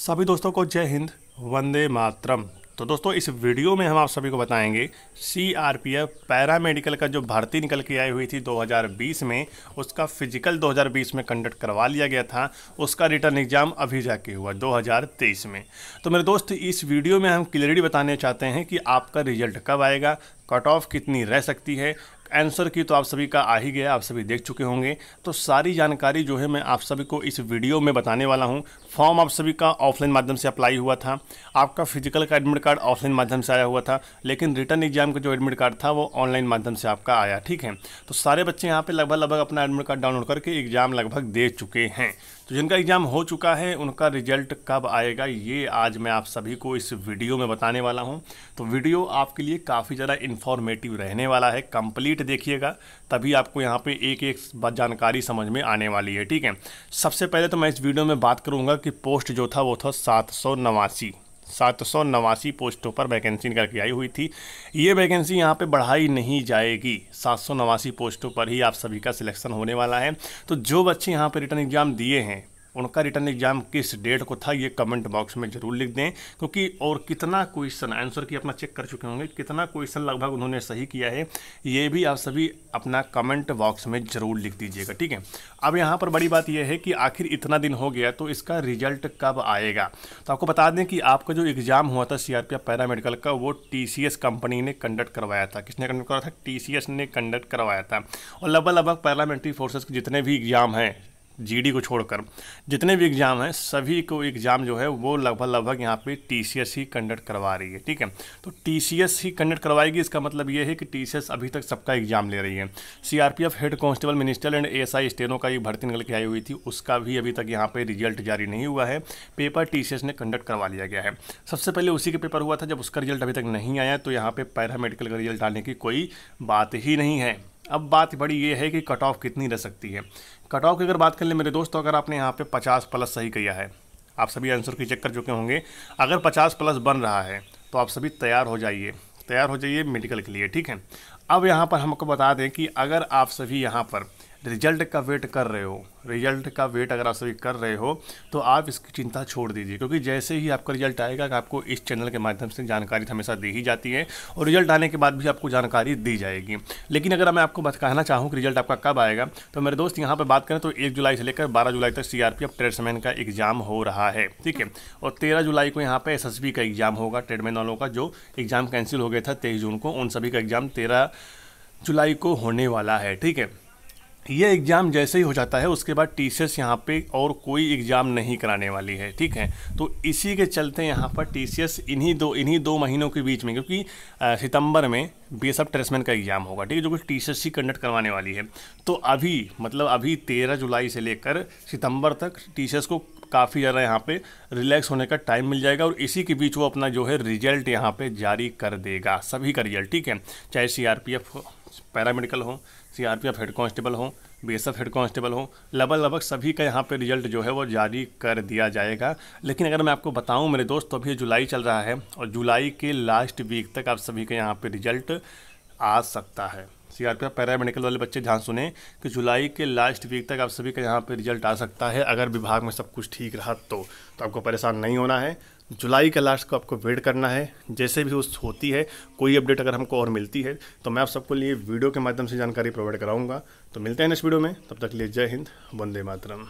सभी दोस्तों को जय हिंद वंदे मातरम तो दोस्तों इस वीडियो में हम आप सभी को बताएंगे C R P F paramedical का जो भर्ती निकल के आई हुई थी 2020 में उसका फिजिकल 2020 में कंडक्ट करवा लिया गया था उसका रिटर्न एग्ज़ाम अभी जाके हुआ 2023 में तो मेरे दोस्त इस वीडियो में हम क्लियरिटी बताने चाहते हैं कि आपका रिजल्ट कब आएगा कट ऑफ कितनी रह सकती है आंसर की तो आप सभी का आ ही गया आप सभी देख चुके होंगे तो सारी जानकारी जो है मैं आप सभी को इस वीडियो में बताने वाला हूं फॉर्म आप सभी का ऑफलाइन माध्यम से अप्लाई हुआ था आपका फिजिकल का एडमिट कार्ड ऑफलाइन माध्यम से आया हुआ था लेकिन रिटर्न एग्जाम का जो एडमिट कार्ड था वो ऑनलाइन माध्यम से आपका आया ठीक है तो सारे बच्चे यहाँ पर लगभग लगभग अपना एडमिट कार्ड डाउनलोड करके एग्जाम लगभग दे चुके हैं तो जिनका एग्ज़ाम हो चुका है उनका रिजल्ट कब आएगा ये आज मैं आप सभी को इस वीडियो में बताने वाला हूँ तो वीडियो आपके लिए काफ़ी ज़्यादा इन्फॉर्मेटिव रहने वाला है कंप्लीट देखिएगा तभी आपको यहाँ पे एक एक बात जानकारी समझ में आने वाली है ठीक है सबसे पहले तो मैं इस वीडियो में बात करूँगा कि पोस्ट जो था वो था सात सौ नवासी सात सौ नवासी पोस्टों पर वैकेंसी निकल के आई हुई थी ये वैकेंसी यहाँ पे बढ़ाई नहीं जाएगी सात सौ नवासी पोस्टों पर ही आप सभी का सिलेक्शन होने वाला है तो जो बच्चे यहाँ पे रिटर्न एग्ज़ाम दिए हैं उनका रिटर्न एग्जाम किस डेट को था ये कमेंट बॉक्स में जरूर लिख दें क्योंकि और कितना क्वेश्चन आंसर की अपना चेक कर चुके होंगे कितना क्वेश्चन लगभग उन्होंने सही किया है ये भी आप सभी अपना कमेंट बॉक्स में जरूर लिख दीजिएगा ठीक है अब यहाँ पर बड़ी बात यह है कि आखिर इतना दिन हो गया तो इसका रिजल्ट कब आएगा तो आपको बता दें कि आपका जो एग्ज़ाम हुआ था सी पैरामेडिकल का वो टी कंपनी ने कंडक्ट करवाया था किसने कंडक्ट करवाया था टी ने कंडक्ट करवाया था और लगभग लगभग पैरामेंट्री फोर्सेज के जितने भी एग्ज़ाम हैं जीडी को छोड़कर जितने भी एग्ज़ाम हैं सभी को एग्ज़ाम जो है वो लगभग लगभग यहाँ पे टीसीएस ही कंडक्ट करवा रही है ठीक है तो टीसीएस ही कंडक्ट करवाएगी इसका मतलब ये है कि टीसीएस अभी तक सबका एग्ज़ाम ले रही है CRPF head constable minister and ASI steno का ये भर्ती निकल के आई हुई थी उसका भी अभी तक यहाँ पर रिजल्ट जारी नहीं हुआ है पेपर टी ने कंडक्ट करवा लिया गया है सबसे पहले उसी का पेपर हुआ था जब उसका रिजल्ट अभी तक नहीं आया तो यहाँ पर पैरामेडिकल का रिजल्ट आने की कोई बात ही नहीं है अब बात बड़ी ये है कि कट ऑफ कितनी रह सकती है कट ऑफ की अगर बात कर ले मेरे दोस्त अगर आपने यहाँ पे 50 प्लस सही किया है आप सभी आंसर की चेक कर चुके होंगे अगर 50 प्लस बन रहा है तो आप सभी तैयार हो जाइए तैयार हो जाइए मेडिकल के लिए ठीक है अब यहाँ पर हमको बता दें कि अगर आप सभी यहाँ पर रिजल्ट का वेट कर रहे हो रिजल्ट का वेट अगर आप सभी कर रहे हो तो आप इसकी चिंता छोड़ दीजिए क्योंकि जैसे ही आपका रिजल्ट आएगा आपको इस चैनल के माध्यम से जानकारी हमेशा दी ही जाती है और रिजल्ट आने के बाद भी आपको जानकारी दी जाएगी लेकिन अगर मैं आपको कहना चाहूँ कि रिजल्ट आपका कब आएगा तो मेरे दोस्त यहाँ पर बात करें तो एक जुलाई से लेकर बारह जुलाई तक सी आर ट्रेड्समैन का एग्ज़ाम हो रहा है ठीक है और तेरह जुलाई को यहाँ पर एस का एग्ज़ाम होगा ट्रेडमैन वालों का जो एग्ज़ाम कैंसिल हो गया था तेईस जून को उन सभी का एग्ज़ाम तेरह जुलाई को होने वाला है ठीक है ये एग्ज़ाम जैसे ही हो जाता है उसके बाद टी सी एस यहाँ पर और कोई एग्ज़ाम नहीं कराने वाली है ठीक है तो इसी के चलते यहाँ पर टी सी एस इन्हीं दो इन्हीं दो महीनों के बीच में क्योंकि सितंबर में बी एस एफ ट्रेसमैन का एग्ज़ाम होगा ठीक है जो कि टी सी एस ही कंडक्ट करवाने वाली है तो अभी मतलब अभी तेरह जुलाई से लेकर सितंबर तक टी सी एस को काफ़ी ज़्यादा यहाँ पे रिलैक्स होने का टाइम मिल जाएगा और इसी के बीच वो अपना जो है रिजल्ट यहाँ पे जारी कर देगा सभी का रिजल्ट ठीक है चाहे C R P F paramedical हों एफ हेड कॉन्स्टेबल हों एफ हेड कॉन्स्टेबल हों लगभग लगभग सभी का यहाँ पे रिजल्ट जो है वो जारी कर दिया जाएगा लेकिन अगर मैं आपको बताऊँ मेरे दोस्त तो अभी जुलाई चल रहा है और जुलाई के लास्ट वीक तक आप सभी के यहाँ पर रिजल्ट आ सकता है सीआरपीएफ पैरामेडिकल वाले बच्चे ध्यान सुने कि जुलाई के लास्ट वीक तक आप सभी का यहाँ पे रिजल्ट आ सकता है अगर विभाग में सब कुछ ठीक रहा तो तो आपको परेशान नहीं होना है जुलाई के लास्ट को आपको वेट करना है जैसे भी उस होती है कोई अपडेट अगर हमको और मिलती है तो मैं आप सबको लिए वीडियो के माध्यम से जानकारी प्रोवाइड कराऊंगा तो मिलते हैं नेक्स्ट वीडियो में तब तक लिए जय हिंद वंदे मातरम